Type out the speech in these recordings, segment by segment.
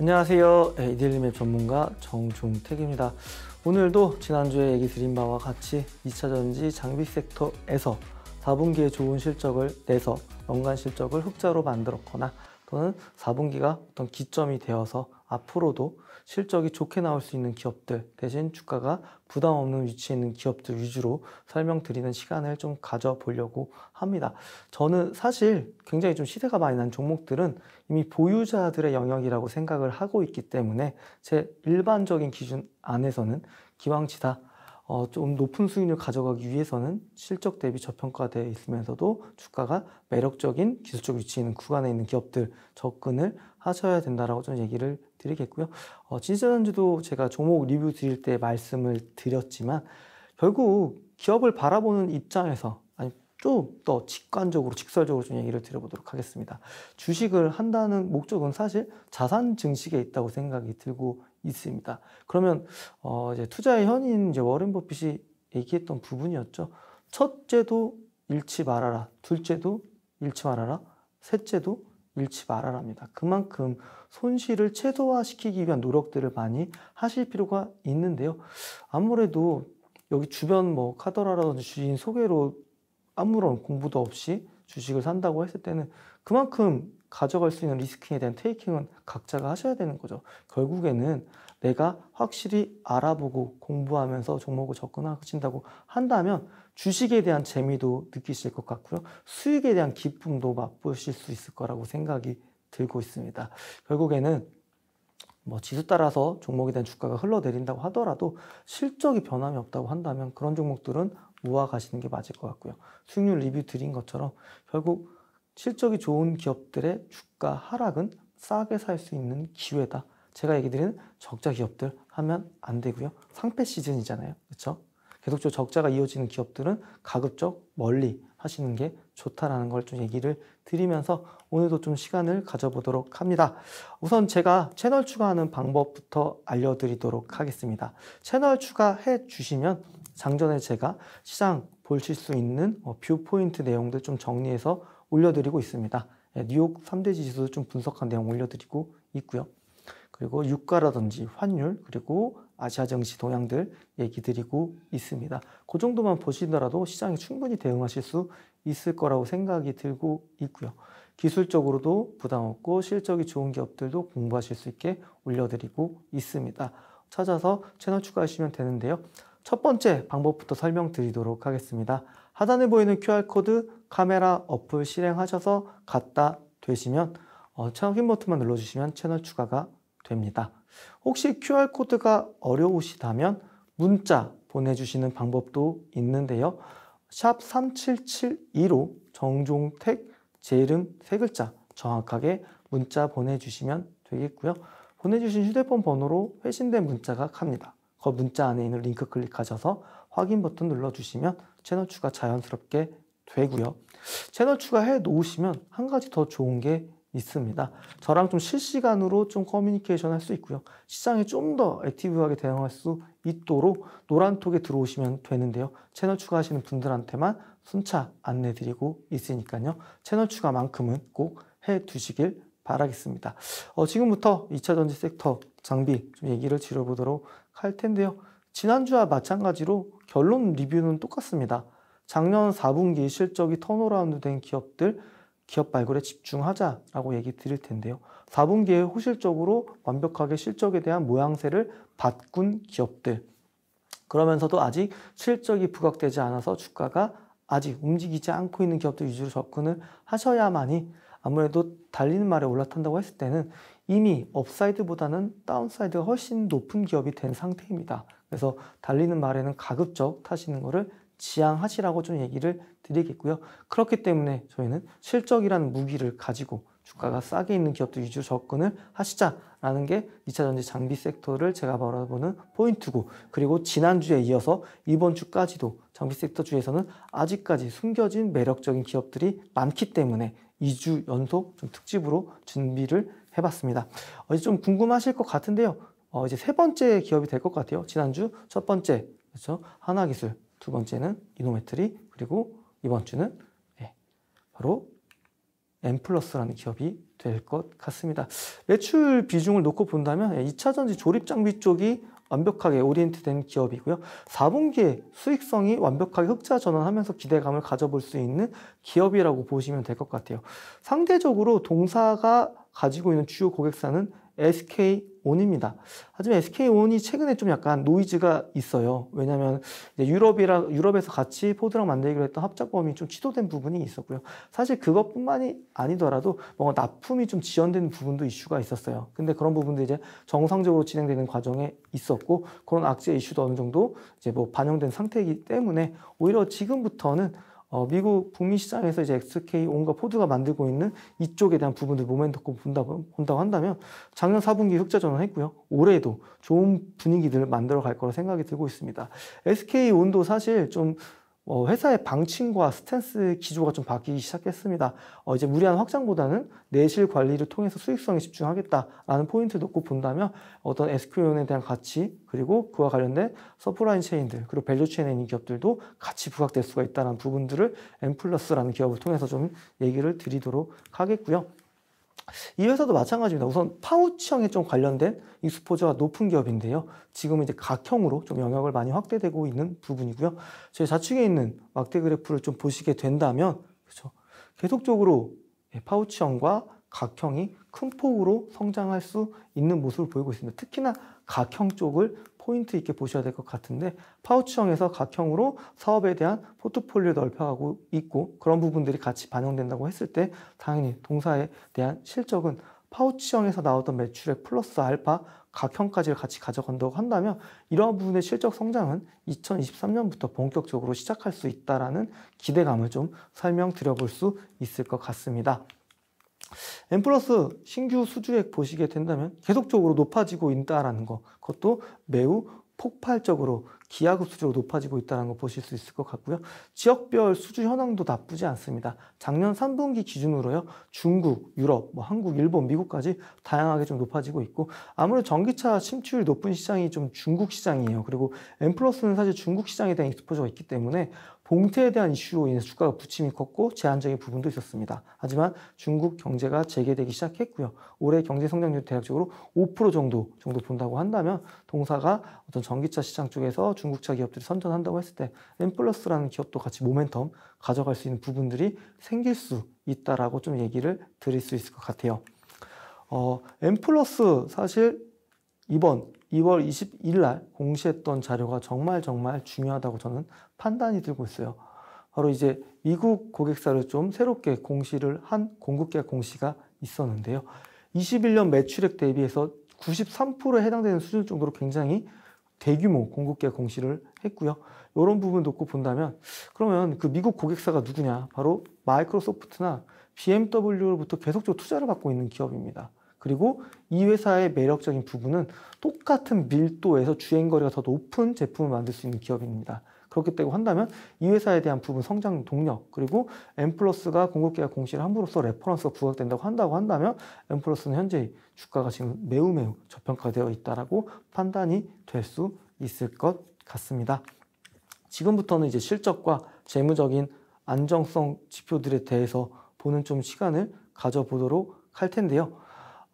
안녕하세요. 네, 이디일립 전문가 정종택입니다. 오늘도 지난주에 얘기 드린 바와 같이 2차전지 장비 섹터에서 4분기에 좋은 실적을 내서 연간 실적을 흑자로 만들었거나 또는 4분기가 어떤 기점이 되어서 앞으로도 실적이 좋게 나올 수 있는 기업들 대신 주가가 부담 없는 위치에 있는 기업들 위주로 설명드리는 시간을 좀 가져보려고 합니다. 저는 사실 굉장히 좀 시세가 많이 난 종목들은 이미 보유자들의 영역이라고 생각을 하고 있기 때문에 제 일반적인 기준 안에서는 기왕치다 어, 좀 높은 수익률 가져가기 위해서는 실적 대비 저평가되어 있으면서도 주가가 매력적인 기술적 위치에 있는 구간에 있는 기업들 접근을 하셔야 된다라고 저는 얘기를 드리겠고요. 어, 진짜단지도 제가 종목 리뷰 드릴 때 말씀을 드렸지만 결국 기업을 바라보는 입장에서 아니 좀더 직관적으로 직설적으로 좀 얘기를 드려보도록 하겠습니다. 주식을 한다는 목적은 사실 자산 증식에 있다고 생각이 들고 있습니다. 그러면 어 이제 투자의 현인 이제 워렌 버핏이 얘기했던 부분이었죠. 첫째도 잃지 말아라. 둘째도 잃지 말아라. 셋째도 잃지 말아라입니다. 그만큼 손실을 최소화시키기 위한 노력들을 많이 하실 필요가 있는데요. 아무래도 여기 주변 뭐 카더라라든지 주인 소개로 아무런 공부도 없이 주식을 산다고 했을 때는 그만큼 가져갈 수 있는 리스킹에 대한 테이킹은 각자가 하셔야 되는 거죠. 결국에는 내가 확실히 알아보고 공부하면서 종목을 접근하신다고 한다면 주식에 대한 재미도 느끼실 것 같고요. 수익에 대한 기쁨도 맛보실 수 있을 거라고 생각이 들고 있습니다. 결국에는 뭐 지수 따라서 종목에 대한 주가가 흘러내린다고 하더라도 실적이 변함이 없다고 한다면 그런 종목들은 모아가시는 게 맞을 것 같고요. 수익률 리뷰 드린 것처럼 결국 실적이 좋은 기업들의 주가 하락은 싸게 살 수 있는 기회다. 제가 얘기 드리는 적자 기업들 하면 안 되고요. 상패 시즌이잖아요. 그렇죠? 계속적으로 적자가 이어지는 기업들은 가급적 멀리 하시는 게 좋다라는 걸 좀 얘기를 드리면서 오늘도 좀 시간을 가져보도록 합니다. 우선 제가 채널 추가하는 방법부터 알려드리도록 하겠습니다. 채널 추가해 주시면 장전에 제가 시장 보실 수 있는 어, 뷰포인트 내용들 좀 정리해서 올려드리고 있습니다. 예, 뉴욕 3대 지수 도좀 분석한 내용 올려드리고 있고요. 그리고 유가라든지 환율 그리고 아시아 정시 동향들 얘기 드리고 있습니다. 그 정도만 보시더라도 시장에 충분히 대응하실 수 있을 거라고 생각이 들고 있고요. 기술적으로도 부담 없고 실적이 좋은 기업들도 공부하실 수 있게 올려드리고 있습니다. 찾아서 채널 추가하시면 되는데요. 첫 번째 방법부터 설명드리도록 하겠습니다. 하단에 보이는 QR코드 카메라 어플 실행하셔서 갔다 되시면 어, 확인 버튼만 눌러주시면 채널 추가가 됩니다. 혹시 QR코드가 어려우시다면 문자 보내주시는 방법도 있는데요. 샵 3772로 정종택 제 이름 세 글자 정확하게 문자 보내주시면 되겠고요. 보내주신 휴대폰 번호로 회신된 문자가 갑니다. 그 문자 안에 있는 링크 클릭하셔서 확인 버튼 눌러주시면 채널 추가 자연스럽게 되고요. 채널 추가해 놓으시면 한 가지 더 좋은 게 있습니다. 저랑 좀 실시간으로 좀 커뮤니케이션 할 수 있고요. 시장에 좀 더 액티브하게 대응할 수 있도록 노란톡에 들어오시면 되는데요. 채널 추가하시는 분들한테만 순차 안내 드리고 있으니까요. 채널 추가만큼은 꼭 해 두시길 바라겠습니다. 어, 지금부터 2차 전지 섹터 장비 좀 얘기를 지려보도록 할 텐데요. 지난주와 마찬가지로 결론 리뷰는 똑같습니다. 작년 4분기 실적이 턴어라운드 된 기업들 기업 발굴에 집중하자라고 얘기 드릴 텐데요. 4분기에 호실적으로 완벽하게 실적에 대한 모양새를 바꾼 기업들. 그러면서도 아직 실적이 부각되지 않아서 주가가 아직 움직이지 않고 있는 기업들 위주로 접근을 하셔야만이 아무래도 달리는 말에 올라탄다고 했을 때는 이미 업사이드보다는 다운사이드가 훨씬 높은 기업이 된 상태입니다. 그래서 달리는 말에는 가급적 타시는 것을 지양하시라고 좀 얘기를 드리겠고요. 그렇기 때문에 저희는 실적이라는 무기를 가지고 주가가 싸게 있는 기업도 위주 접근을 하시자라는 게 2차 전지 장비 섹터를 제가 바라보는 포인트고 그리고 지난주에 이어서 이번 주까지도 장비 섹터 주에서는 아직까지 숨겨진 매력적인 기업들이 많기 때문에 2주 연속 좀 특집으로 준비를 해봤습니다. 어, 이제 좀 궁금하실 것 같은데요. 어, 이제 세 번째 기업이 될 것 같아요. 지난주 첫 번째, 그렇죠? 하나기술, 두 번째는 이노메트리, 그리고 이번 주는 네, 바로 엠플러스라는 기업이 될 것 같습니다. 매출 비중을 놓고 본다면 2차전지 예, 조립 장비 쪽이 완벽하게 오리엔트된 기업이고요. 4분기에 수익성이 완벽하게 흑자 전환하면서 기대감을 가져볼 수 있는 기업이라고 보시면 될 것 같아요. 상대적으로 동사가 가지고 있는 주요 고객사는 s k o 입니다 하지만 SK-ON이 최근에 좀 약간 노이즈가 있어요. 왜냐하면 유럽이라 유럽에서 같이 포드랑 만들기로 했던 합작범이좀 취소된 부분이 있었고요. 사실 그것뿐만이 아니더라도 뭔가 납품이 좀 지연된 부분도 이슈가 있었어요. 근데 그런 부분도 이제 정상적으로 진행되는 과정에 있었고 그런 악재 이슈도 어느 정도 이제 뭐 반영된 상태이기 때문에 오히려 지금부터는 어, 미국 북미 시장에서 이제 SK 온과 포드가 만들고 있는 이쪽에 대한 부분들 모멘텀을 본다 본다고 한다면 작년 4분기 흑자 전환했고요. 올해도 좋은 분위기들을 만들어 갈 거라 생각이 들고 있습니다. SK 온도 사실 좀 어, 회사의 방침과 스탠스 기조가 좀 바뀌기 시작했습니다. 어, 이제 무리한 확장보다는 내실 관리를 통해서 수익성에 집중하겠다라는 포인트를 놓고 본다면 어떤 SQL에 대한 가치 그리고 그와 관련된 서프라인 체인들 그리고 밸류 체인에 있는 기업들도 같이 부각될 수가 있다는 부분들을 M 플러스라는 기업을 통해서 좀 얘기를 드리도록 하겠고요. 이 회사도 마찬가지입니다. 우선 파우치형에 좀 관련된 익스포저가 높은 기업인데요. 지금은 이제 각형으로 좀 영역을 많이 확대되고 있는 부분이고요. 제 좌측에 있는 막대 그래프를 좀 보시게 된다면 그렇죠. 계속적으로 예, 파우치형과 각형이 큰 폭으로 성장할 수 있는 모습을 보이고 있습니다. 특히나 각형 쪽을 포인트 있게 보셔야 될 것 같은데 파우치형에서 각형으로 사업에 대한 포트폴리오 넓혀가고 있고 그런 부분들이 같이 반영된다고 했을 때 당연히 동사에 대한 실적은 파우치형에서 나오던 매출액 플러스 알파 각형까지를 같이 가져간다고 한다면 이러한 부분의 실적 성장은 2023년부터 본격적으로 시작할 수 있다라는 기대감을 좀 설명드려 볼수 있을 것 같습니다. N 플러스 신규 수주액 보시게 된다면 계속적으로 높아지고 있다라는 것 그것도 매우 폭발적으로 기하급 수적으로 높아지고 있다는 거 보실 수 있을 것 같고요. 지역별 수주 현황도 나쁘지 않습니다. 작년 3분기 기준으로요. 중국, 유럽, 뭐 한국, 일본, 미국까지 다양하게 좀 높아지고 있고 아무래도 전기차 침투율 높은 시장이 좀 중국 시장이에요. 그리고 M 플러스는 사실 중국 시장에 대한 익스포저가 있기 때문에 봉태에 대한 이슈로 인해 주가가 부침이 컸고 제한적인 부분도 있었습니다. 하지만 중국 경제가 재개되기 시작했고요. 올해 경제 성장률 대략적으로 5% 정도 정도 본다고 한다면 동사가 어떤 전기차 시장 쪽에서 중국차 기업들이 선전한다고 했을 때 엠플러스라는 기업도 같이 모멘텀 가져갈 수 있는 부분들이 생길 수 있다라고 좀 얘기를 드릴 수 있을 것 같아요. 어, 엠플러스 사실 이번 2월 21일 날 공시했던 자료가 정말 정말 중요하다고 저는 판단이 들고 있어요. 바로 이제 미국 고객사를 좀 새롭게 공시를 한 공급계 공시가 있었는데요. 21년 매출액 대비해서 93%에 해당되는 수준 정도로 굉장히 대규모 공급계 공시를 했고요. 이런 부분 놓고 본다면 그러면 그 미국 고객사가 누구냐? 바로 마이크로소프트나 BMW로부터 계속적으로 투자를 받고 있는 기업입니다. 그리고 이 회사의 매력적인 부분은 똑같은 밀도에서 주행거리가 더 높은 제품을 만들 수 있는 기업입니다. 그렇게 되고 한다면 이 회사에 대한 부분 성장 동력 그리고 엠플러스가 공급계약 공시를 함으로써 레퍼런스가 부각된다고 한다고 한다면 엠플러스는 현재 주가가 지금 매우 매우 저평가되어 있다라고 판단이 될 수 있을 것 같습니다. 지금부터는 이제 실적과 재무적인 안정성 지표들에 대해서 보는 좀 시간을 가져보도록 할 텐데요.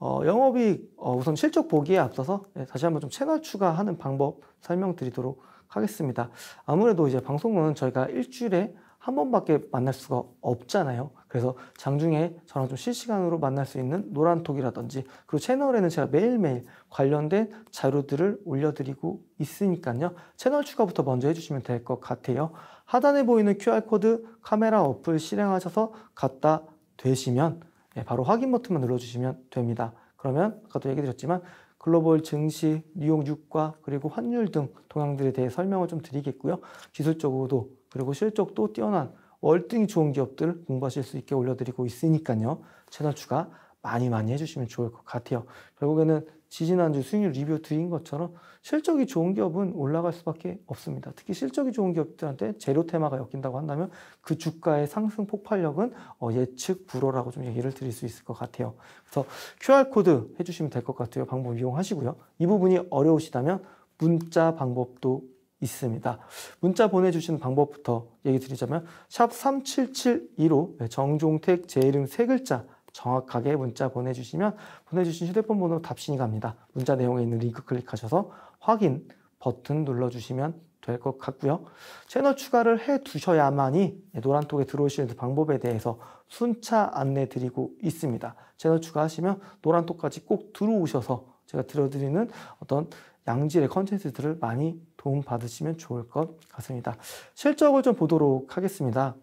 어, 영업이익 어, 우선 실적 보기에 앞서서 예, 다시 한번 좀 채널 추가하는 방법 설명드리도록 하겠습니다. 아무래도 이제 방송은 저희가 일주일에 한 번밖에 만날 수가 없잖아요. 그래서 장중에 저랑 좀 실시간으로 만날 수 있는 노란톡이라든지 그리고 채널에는 제가 매일매일 관련된 자료들을 올려드리고 있으니까요. 채널 추가부터 먼저 해주시면 될 것 같아요. 하단에 보이는 QR코드 카메라 어플 실행하셔서 갖다 되시면 예, 바로 확인 버튼만 눌러주시면 됩니다. 그러면 아까도 얘기 드렸지만 글로벌 증시, 뉴욕 유가, 그리고 환율 등 동향들에 대해 설명을 좀 드리겠고요. 기술적으로도 그리고 실적도 뛰어난 월등히 좋은 기업들 공부하실 수 있게 올려드리고 있으니까요. 채널 추가 많이 많이 해주시면 좋을 것 같아요. 결국에는 지지난주 수익률 리뷰 드린 것처럼 실적이 좋은 기업은 올라갈 수밖에 없습니다. 특히 실적이 좋은 기업들한테 재료 테마가 엮인다고 한다면 그 주가의 상승 폭발력은 예측 불허라고 좀 얘기를 드릴 수 있을 것 같아요. 그래서 QR코드 해주시면 될 것 같아요. 방법 이용하시고요. 이 부분이 어려우시다면 문자 방법도 있습니다. 문자 보내주시는 방법부터 얘기 드리자면 샵 3772로 정종택 제 이름 세 글자 정확하게 문자 보내주시면 보내주신 휴대폰 번호로 답신이 갑니다. 문자 내용에 있는 링크 클릭하셔서 확인 버튼 눌러주시면 될 것 같고요. 채널 추가를 해 두셔야만이 노란톡에 들어오시는 방법에 대해서 순차 안내 드리고 있습니다. 채널 추가하시면 노란톡까지 꼭 들어오셔서 제가 들어드리는 어떤 양질의 컨텐츠들을 많이 도움받으시면 좋을 것 같습니다. 실적을 좀 보도록 하겠습니다.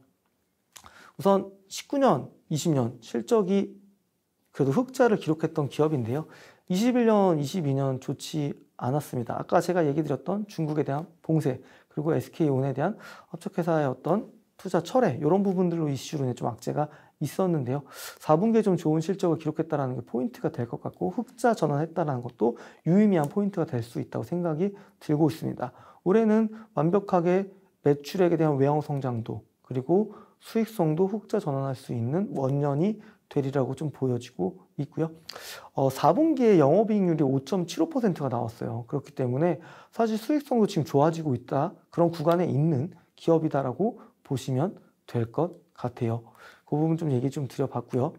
우선 19년, 20년 실적이 그래도 흑자를 기록했던 기업인데요. 21년, 22년 좋지 않았습니다. 아까 제가 얘기 드렸던 중국에 대한 봉쇄 그리고 SK온에 대한 업적회사의 어떤 투자 철회 이런 부분들로 이슈로 인해 좀 악재가 있었는데요. 4분기에 좀 좋은 실적을 기록했다는게 포인트가 될 것 같고 흑자 전환했다는 것도 유의미한 포인트가 될 수 있다고 생각이 들고 있습니다. 올해는 완벽하게 매출액에 대한 외형 성장도 그리고 수익성도 흑자 전환할 수 있는 원년이 되리라고 좀 보여지고 있고요. 어, 4분기에 영업이익률이 5.75%가 나왔어요. 그렇기 때문에 사실 수익성도 지금 좋아지고 있다. 그런 구간에 있는 기업이다라고 보시면 될 것 같아요. 그 부분 좀 얘기 좀 드려봤고요.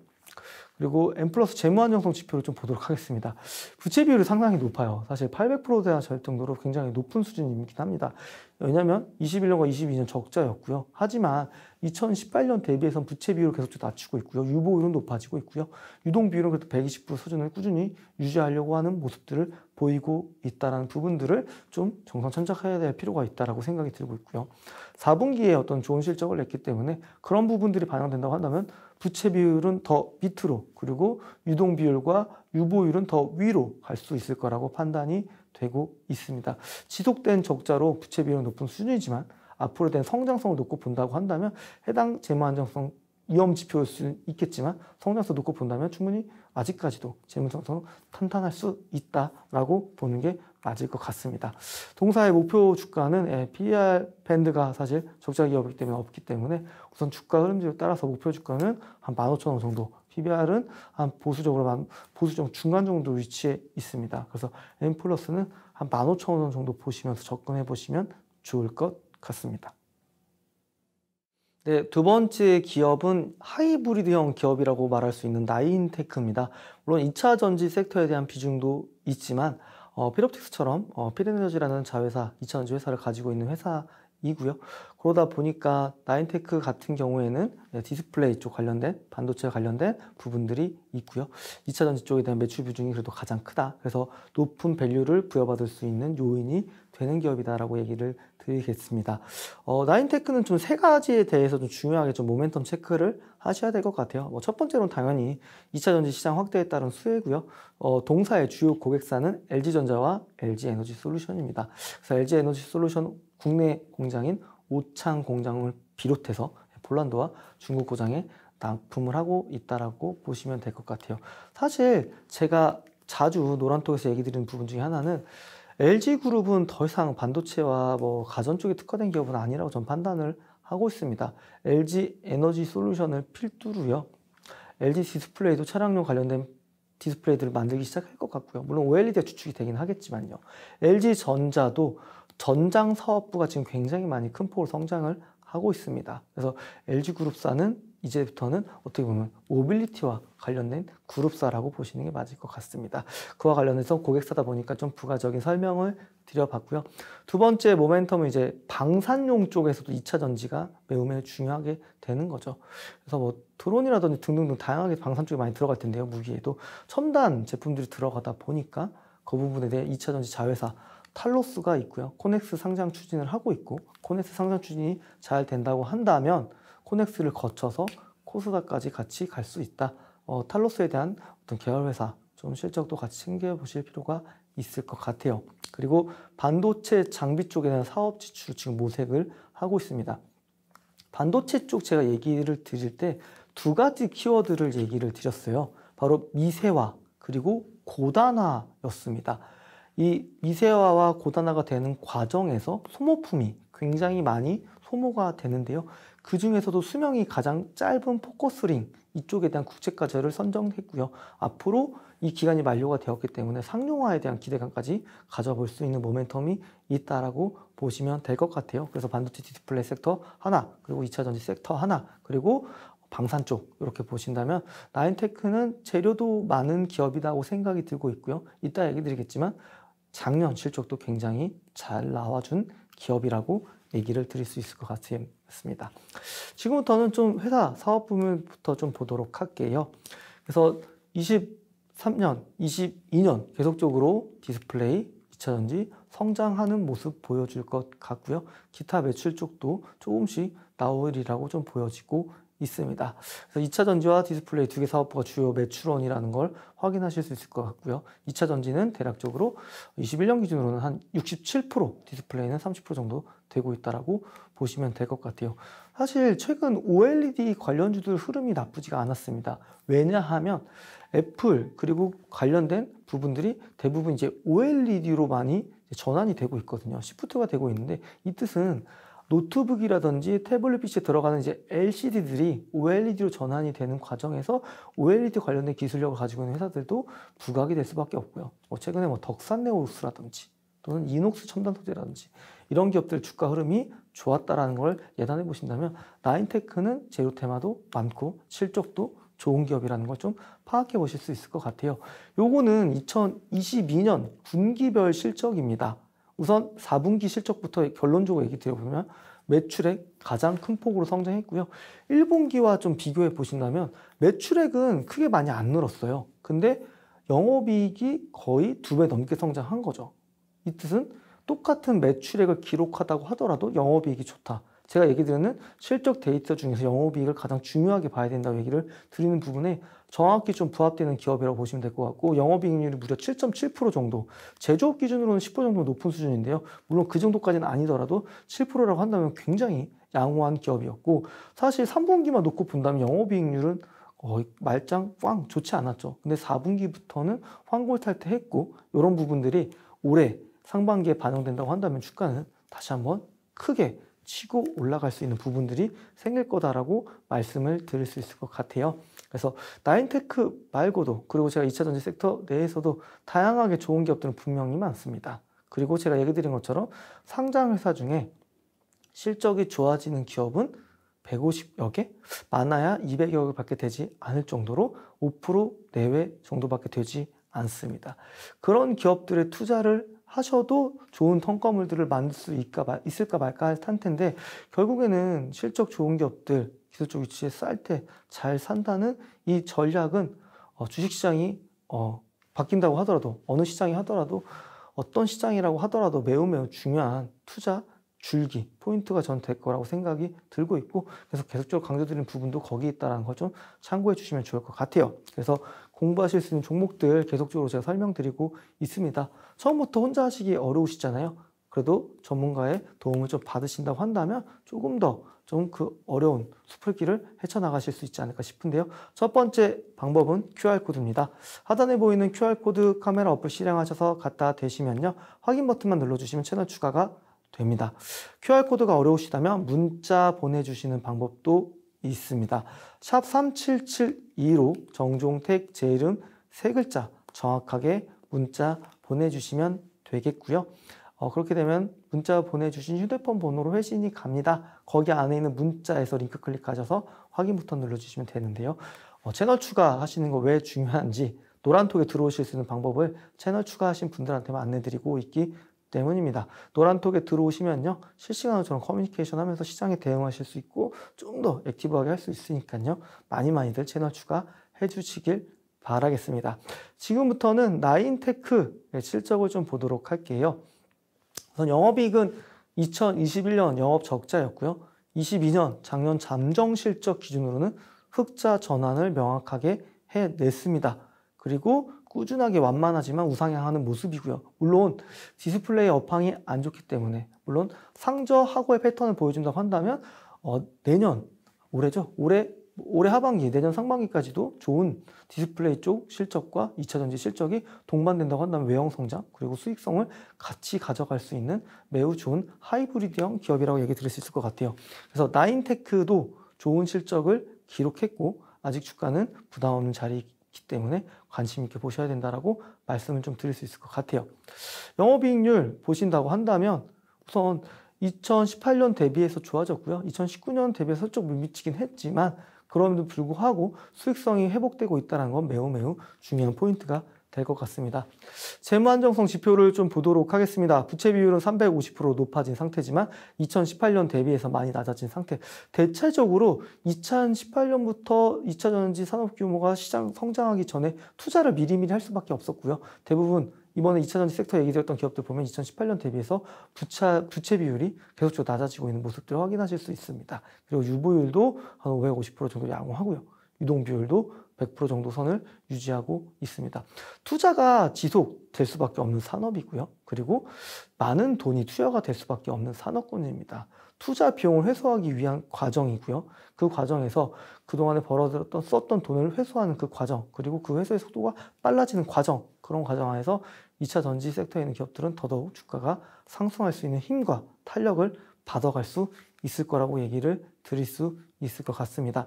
그리고 M 플러스 재무안정성 지표를 좀 보도록 하겠습니다. 부채 비율이 상당히 높아요. 사실 800%대 가절 정도로 굉장히 높은 수준이긴 합니다. 왜냐하면 21년과 22년 적자였고요. 하지만 2018년 대비해선 부채 비율을 계속 낮추고 있고요. 유보율은 높아지고 있고요. 유동 비율은 그래도 120% 수준을 꾸준히 유지하려고 하는 모습들을 보이고 있다는 부분들을 좀 정상천착해야 될 필요가 있다고 생각이 들고 있고요. 4분기에 어떤 좋은 실적을 냈기 때문에 그런 부분들이 반영된다고 한다면 부채 비율은 더 밑으로 그리고 유동 비율과 유보율은 더 위로 갈 수 있을 거라고 판단이 되고 있습니다. 지속된 적자로 부채 비율은 높은 수준이지만 앞으로 된 성장성을 놓고 본다고 한다면 해당 재무 안정성 위험 지표일 수는 있겠지만 성장성 놓고 본다면 충분히 아직까지도 재무 성장성 탄탄할 수 있다라고 보는 게 맞을것 같습니다. 동사의 목표 주가는 예, PER 밴드가 사실 적자 기업이기 때문에 없기 때문에 우선 주가 흐름지를 따라서 목표 주가는 한 15,000원 정도, PBR은 한 보수적으로 한 보수적 중간 정도 위치에 있습니다. 그래서 M 플러스는 한 15,000원 정도 보시면서 접근해 보시면 좋을 것 같습니다. 네, 두 번째 기업은 하이브리드형 기업이라고 말할 수 있는 나인테크입니다. 물론 2차 전지 섹터에 대한 비중도 있지만 어, 필옵틱스처럼 어, 필에너지라는 자회사, 2차원주 회사를 가지고 있는 회사 이고요. 그러다 보니까 나인테크 같은 경우에는 네, 디스플레이 쪽 관련된 반도체 관련된 부분들이 있고요. 2차 전지 쪽에 대한 매출 비중이 그래도 가장 크다. 그래서 높은 밸류를 부여받을 수 있는 요인이 되는 기업이다라고 얘기를 드리겠습니다. 어, 나인테크는 좀 세 가지에 대해서 좀 중요하게 좀 모멘텀 체크를 하셔야 될 것 같아요. 뭐첫 번째로는 당연히 2차 전지 시장 확대에 따른 수혜고요. 어, 동사의 주요 고객사는 LG전자와 LG에너지 솔루션입니다. 그래서 LG에너지 솔루션 국내 공장인 오창 공장을 비롯해서 폴란드와 중국 고장에 납품을 하고 있다라고 보시면 될 것 같아요. 사실 제가 자주 노란톡에서 얘기 드리는 부분 중에 하나는 LG그룹은 더 이상 반도체와 뭐 가전 쪽에 특화된 기업은 아니라고 전 판단을 하고 있습니다. LG 에너지 솔루션을 필두로요. LG 디스플레이도 차량용 관련된 디스플레이들을 만들기 시작할 것 같고요. 물론 OLED가 주축이 되긴 하겠지만요. LG 전자도 전장 사업부가 지금 굉장히 많이 큰 폭으로 성장을 하고 있습니다. 그래서 LG그룹사는 이제부터는 어떻게 보면 모빌리티와 관련된 그룹사라고 보시는 게 맞을 것 같습니다. 그와 관련해서 고객사다 보니까 좀 부가적인 설명을 드려봤고요. 두 번째 모멘텀은 이제 방산용 쪽에서도 2차 전지가 매우 매우 중요하게 되는 거죠. 그래서 뭐 드론이라든지 등등등 다양하게 방산 쪽에 많이 들어갈 텐데요. 무기에도 첨단 제품들이 들어가다 보니까 그 부분에 대해 2차 전지 자회사 탈로스가 있고요. 코넥스 상장 추진을 하고 있고 코넥스 상장 추진이 잘 된다고 한다면 코넥스를 거쳐서 코스닥까지 같이 갈 수 있다. 어, 탈로스에 대한 어떤 계열회사 좀 실적도 같이 챙겨보실 필요가 있을 것 같아요. 그리고 반도체 장비 쪽에 대한 사업 지출 지금 모색을 하고 있습니다. 반도체 쪽 제가 얘기를 드릴 때 두 가지 키워드를 얘기를 드렸어요. 바로 미세화 그리고 고단화였습니다. 이 미세화와 고단화가 되는 과정에서 소모품이 굉장히 많이 소모가 되는데요. 그 중에서도 수명이 가장 짧은 포커스링 이쪽에 대한 국제과제를 선정했고요. 앞으로 이 기간이 만료가 되었기 때문에 상용화에 대한 기대감까지 가져볼 수 있는 모멘텀이 있다라고 보시면 될 것 같아요. 그래서 반도체 디스플레이 섹터 하나, 그리고 2차 전지 섹터 하나, 그리고 방산 쪽 이렇게 보신다면 라인테크는 재료도 많은 기업이라고 생각이 들고 있고요. 이따 얘기 드리겠지만 작년 실적도 굉장히 잘 나와준 기업이라고 얘기를 드릴 수 있을 것 같습니다. 지금부터는 좀 회사 사업 부문부터 좀 보도록 할게요. 그래서 23년, 22년 계속적으로 디스플레이, 2차전지 성장하는 모습 보여줄 것 같고요. 기타 매출 쪽도 조금씩 나올이라고 좀 보여지고 있습니다. 그래서 2차 전지와 디스플레이 두 개 사업부가 주요 매출원이라는 걸 확인하실 수 있을 것 같고요. 2차 전지는 대략적으로 21년 기준으로는 한 67%, 디스플레이는 30% 정도 되고 있다라고 보시면 될 것 같아요. 사실 최근 OLED 관련주들 흐름이 나쁘지가 않았습니다. 왜냐하면 애플 그리고 관련된 부분들이 대부분 이제 OLED로 많이 전환이 되고 있거든요. 시프트가 되고 있는데 이 뜻은 노트북이라든지 태블릿 PC에 들어가는 이제 LCD들이 OLED로 전환이 되는 과정에서 OLED 관련된 기술력을 가지고 있는 회사들도 부각이 될 수밖에 없고요. 뭐 최근에 뭐 덕산네오루스라든지 또는 이녹스 첨단 소재라든지 이런 기업들 주가 흐름이 좋았다라는 걸 예단해 보신다면 나인테크는 제로 테마도 많고 실적도 좋은 기업이라는 걸 좀 파악해 보실 수 있을 것 같아요. 요거는 2022년 분기별 실적입니다. 우선 4분기 실적부터 결론적으로 얘기 드려보면 매출액 가장 큰 폭으로 성장했고요. 1분기와 좀 비교해 보신다면 매출액은 크게 많이 안 늘었어요. 근데 영업이익이 거의 두 배 넘게 성장한 거죠. 이 뜻은 똑같은 매출액을 기록하다고 하더라도 영업이익이 좋다. 제가 얘기 드리는 실적 데이터 중에서 영업이익을 가장 중요하게 봐야 된다고 얘기를 드리는 부분에 정확히 좀 부합되는 기업이라고 보시면 될 것 같고 영업이익률이 무려 7.7% 정도 제조업 기준으로는 10% 정도 높은 수준인데요. 물론 그 정도까지는 아니더라도 7%라고 한다면 굉장히 양호한 기업이었고 사실 3분기만 놓고 본다면 영업이익률은 어, 말짱 꽝 좋지 않았죠. 근데 4분기부터는 황골탈퇴했고 이런 부분들이 올해 상반기에 반영된다고 한다면 주가는 다시 한번 크게 치고 올라갈 수 있는 부분들이 생길 거다라고 말씀을 드릴 수 있을 것 같아요. 그래서 나인테크 말고도 그리고 제가 2차 전지 섹터 내에서도 다양하게 좋은 기업들은 분명히 많습니다. 그리고 제가 얘기 드린 것처럼 상장 회사 중에 실적이 좋아지는 기업은 150여 개? 많아야 200여 개밖에 되지 않을 정도로 5% 내외 정도밖에 되지 않습니다. 그런 기업들의 투자를 하셔도 좋은 턴커물들을 만들 수 있을까 말까 할 텐데 결국에는 실적 좋은 기업들 기술적 위치에 쌀 때 잘 산다는 이 전략은 어, 주식시장이 어, 바뀐다고 하더라도 어느 시장이 하더라도 어떤 시장이라고 하더라도 매우 매우 중요한 투자 줄기 포인트가 전 될 거라고 생각이 들고 있고 그래서 계속적으로 강조드리는 부분도 거기 에 있다는 걸좀 참고해 주시면 좋을 것 같아요. 그래서 공부하실 수 있는 종목들 계속적으로 제가 설명드리고 있습니다. 처음부터 혼자 하시기 어려우시잖아요. 그래도 전문가의 도움을 좀 받으신다고 한다면 조금 더 좀 그 어려운 수풀길을 헤쳐나가실 수 있지 않을까 싶은데요. 첫 번째 방법은 QR코드입니다. 하단에 보이는 QR코드 카메라 어플 실행하셔서 갖다 대시면요. 확인 버튼만 눌러주시면 채널 추가가 됩니다. QR코드가 어려우시다면 문자 보내주시는 방법도 있습니다. 샵 3772로 정종택 제 이름 세 글자 정확하게 문자 보내주시면 되겠고요. 어, 그렇게 되면 문자 보내주신 휴대폰 번호로 회신이 갑니다. 거기 안에 있는 문자에서 링크 클릭하셔서 확인 버튼 눌러주시면 되는데요. 어, 채널 추가하시는 거 왜 중요한지 노란톡에 들어오실 수 있는 방법을 채널 추가하신 분들한테만 안내드리고 있기 때문입니다. 노란톡에 들어오시면요. 실시간으로 저랑 커뮤니케이션 하면서 시장에 대응하실 수 있고 좀 더 액티브하게 할 수 있으니까요. 많이 많이들 채널 추가해 주시길 바라겠습니다. 지금부터는 나인테크의 실적을 좀 보도록 할게요. 우선 영업이익은 2021년 영업 적자였고요. 22년 작년 잠정 실적 기준으로는 흑자 전환을 명확하게 해냈습니다. 그리고 꾸준하게 완만하지만 우상향하는 모습이고요. 물론 디스플레이 업황이 안 좋기 때문에 물론 상저하고의 패턴을 보여준다고 한다면 어, 내년 올해죠. 올해 올해 하반기, 내년 상반기까지도 좋은 디스플레이 쪽 실적과 2차전지 실적이 동반된다고 한다면 외형 성장 그리고 수익성을 같이 가져갈 수 있는 매우 좋은 하이브리드형 기업이라고 얘기 드릴 수 있을 것 같아요. 그래서 나인테크도 좋은 실적을 기록했고 아직 주가는 부담 없는 자리이기 때문에 관심 있게 보셔야 된다라고 말씀을 좀 드릴 수 있을 것 같아요. 영업이익률 보신다고 한다면 우선 2018년 대비해서 좋아졌고요. 2019년 대비해서 조금 미치긴 했지만 그럼에도 불구하고 수익성이 회복되고 있다는 건 매우 매우 중요한 포인트가 될 것 같습니다. 재무 안정성 지표를 좀 보도록 하겠습니다. 부채 비율은 350% 높아진 상태지만 2018년 대비해서 많이 낮아진 상태. 대체적으로 2018년부터 2차 전지 산업 규모가 시장 성장하기 전에 투자를 미리미리 할 수밖에 없었고요. 대부분 이번에 2차전지 섹터 얘기되었던 기업들 보면 2018년 대비해서 부채, 부채 비율이 계속적으로 낮아지고 있는 모습들을 확인하실 수 있습니다. 그리고 유보율도 한 550% 정도 양호하고요. 유동 비율도 100% 정도 선을 유지하고 있습니다. 투자가 지속될 수밖에 없는 산업이고요. 그리고 많은 돈이 투여가 될 수밖에 없는 산업군입니다. 투자 비용을 회수하기 위한 과정이고요. 그 과정에서 그동안에 벌어들었던 썼던 돈을 회수하는 그 과정, 그리고 그 회수의 속도가 빨라지는 과정, 그런 과정 안에서 2차 전지 섹터에 있는 기업들은 더더욱 주가가 상승할 수 있는 힘과 탄력을 받아갈 수 있을 거라고 얘기를 드릴 수 있을 것 같습니다.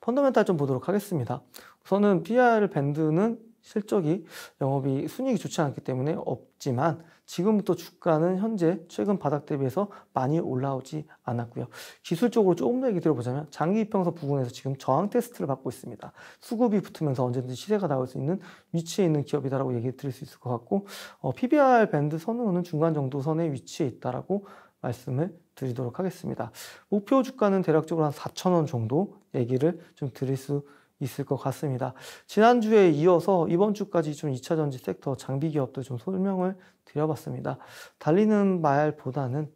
펀더멘탈 좀 보도록 하겠습니다. 우선은 PR 밴드는 실적이 영업이 순익이 좋지 않기 때문에 없지만 지금부터 주가는 현재 최근 바닥 대비해서 많이 올라오지 않았고요. 기술적으로 조금 더 얘기 들어보자면 장기 평선 부근에서 지금 저항 테스트를 받고 있습니다. 수급이 붙으면서 언제든지 시세가 나올 수 있는 위치에 있는 기업이다라고 얘기 드릴 수 있을 것 같고 어, PBR 밴드 선으로는 중간 정도 선에위치해 있다라고 말씀을 드리도록 하겠습니다. 목표 주가는 대략적으로 한 4천 원 정도 얘기를 좀 드릴 수 있습니다. 있을 것 같습니다. 지난주에 이어서 이번 주까지 좀 2차 전지 섹터 장비 기업들 좀 설명을 드려봤습니다. 달리는 말보다는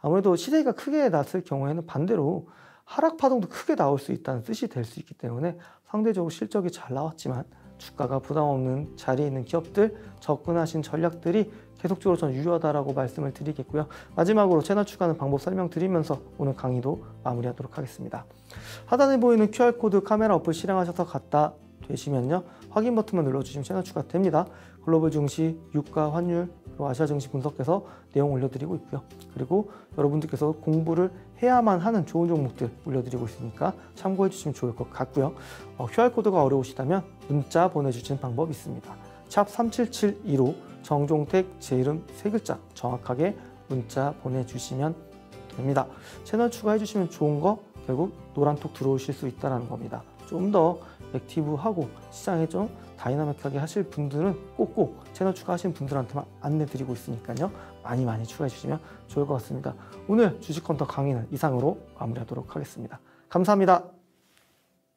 아무래도 시세가 크게 났을 경우에는 반대로 하락 파동도 크게 나올 수 있다는 뜻이 될 수 있기 때문에 상대적으로 실적이 잘 나왔지만 주가가 부담 없는 자리에 있는 기업들 접근하신 전략들이 계속적으로 저는 유효하다라고 말씀을 드리겠고요. 마지막으로 채널 추가하는 방법 설명드리면서 오늘 강의도 마무리하도록 하겠습니다. 하단에 보이는 QR코드 카메라 어플 실행하셔서 갖다 되시면요. 확인 버튼만 눌러주시면 채널 추가됩니다. 글로벌 증시, 유가, 환율, 그리고 아시아 증시 분석해서 내용 올려드리고 있고요. 그리고 여러분들께서 공부를 해야만 하는 좋은 종목들 올려드리고 있으니까 참고해 주시면 좋을 것 같고요. 어, QR코드가 어려우시다면 문자 보내주시는 방법 있습니다. 샵 3772로 정종택 제 이름 세 글자 정확하게 문자 보내주시면 됩니다. 채널 추가해주시면 좋은 거 결국 노란톡 들어오실 수 있다는 겁니다. 좀 더 액티브하고 시장에 좀 다이나믹하게 하실 분들은 꼭꼭 채널 추가하신 분들한테만 안내 드리고 있으니까요. 많이 많이 추가해 주시면 좋을 것 같습니다. 오늘 주식컨터 강의는 이상으로 마무리하도록 하겠습니다. 감사합니다.